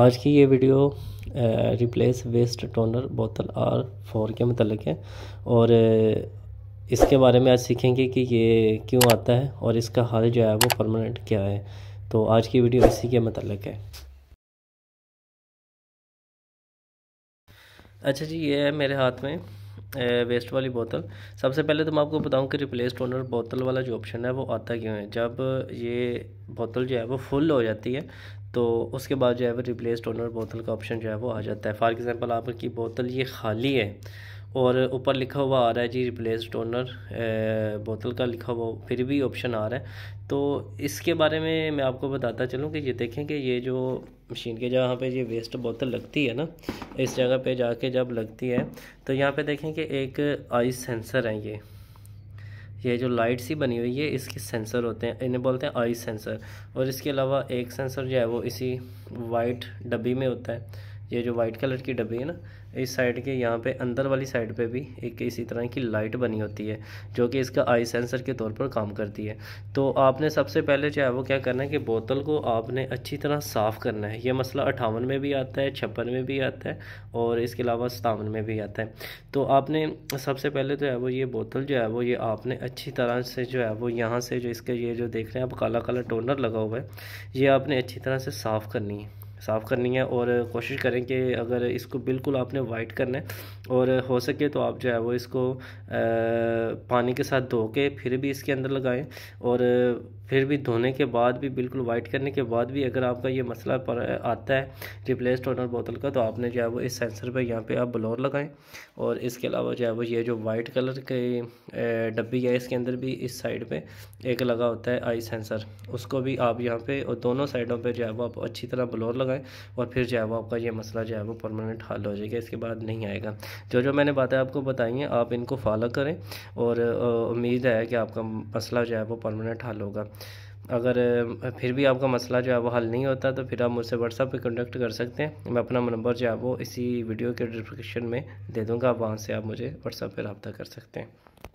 आज की ये वीडियो रिप्लेस वेस्ट टोनर बोतल आर फोर के मतलब है और इसके बारे में आज सीखेंगे कि ये क्यों आता है और इसका हल जो है वो परमानेंट क्या है तो आज की वीडियो इसी के मतलब है अच्छा जी ये है मेरे हाथ में वेस्ट वाली बोतल सबसे पहले तो मैं आपको बताऊं कि रिप्लेस टोनर बोतल वाला जो ऑप्शन है वो आता क्यों है जब ये बोतल जो है वो फुल हो जाती है तो उसके बाद जो है वो रिप्लेस टोनर बोतल का ऑप्शन जो है वो आ जाता है फॉर एग्ज़ाम्पल आपकी बोतल ये खाली है और ऊपर लिखा हुआ आ रहा है जी रिप्लेस टोनर बोतल का लिखा हुआ फिर भी ऑप्शन आ रहा है तो इसके बारे में मैं आपको बताता चलूँ कि ये देखें कि ये जो मशीन के जहाँ पे ये वेस्ट बोतल लगती है ना इस जगह पे जाके जब लगती है तो यहाँ पे देखें कि एक आइस सेंसर है ये ये जो लाइट सी बनी हुई है इसके सेंसर होते हैं इन्हें बोलते हैं आई सेंसर और इसके अलावा एक सेंसर जो है वो इसी वाइट डब्बी में होता है ये जो वाइट कलर की डब्बी है ना इस साइड के यहाँ पे अंदर वाली साइड पे भी एक इसी तरह की लाइट बनी होती है जो कि इसका आई सेंसर के तौर पर काम करती है तो आपने सबसे पहले जो है वो क्या करना है कि बोतल को आपने अच्छी तरह साफ़ करना है ये मसला अठावन में भी आता है छप्पन में भी आता है और इसके अलावा सतावन में भी आता है तो आपने सबसे पहले जो है वो ये बोतल जो है वो ये आपने अच्छी तरह से जो है वो यहाँ से जो इसके ये जो देख रहे हैं आप काला काला टोनर लगा हुआ है ये आपने अच्छी तरह से साफ़ करनी है साफ़ करनी है और कोशिश करें कि अगर इसको बिल्कुल आपने वाइट करना है और हो सके तो आप जो है वो इसको आ, पानी के साथ धो के फिर भी इसके अंदर लगाएं और फिर भी धोने के बाद भी बिल्कुल वाइट करने के बाद भी अगर आपका ये मसला पर आता है रिप्लेस टोनर बोतल का तो आपने जो है वो इस सेंसर पर यहाँ पे आप ब्लोर लगाएं और इसके अलावा जो है वो ये जो वाइट कलर के डब्बी है इसके अंदर भी इस साइड पे एक लगा होता है आई सेंसर उसको भी आप यहाँ पे और दोनों साइडों पर जो है वो आप अच्छी तरह ब्लोर लगाएँ होगा और फिर जो है वो आपका ये मसला जो है वो परमानेंट हल हो जाएगा इसके बाद नहीं आएगा जो जो मैंने बातें आपको बताई हैं आप इनको फॉलो करें और उम्मीद है कि आपका मसला जो है वो परमानेंट हल होगा अगर फिर भी आपका मसला जो है वो हल नहीं होता तो फिर आप मुझसे व्हाट्सअप पे कॉन्टेक्ट कर सकते हैं मैं अपना नंबर जो है वो इसी वीडियो के डिस्क्रिप्शन में दे दूँगा आप वहाँ से आप मुझे व्हाट्सअप पर रबता कर सकते हैं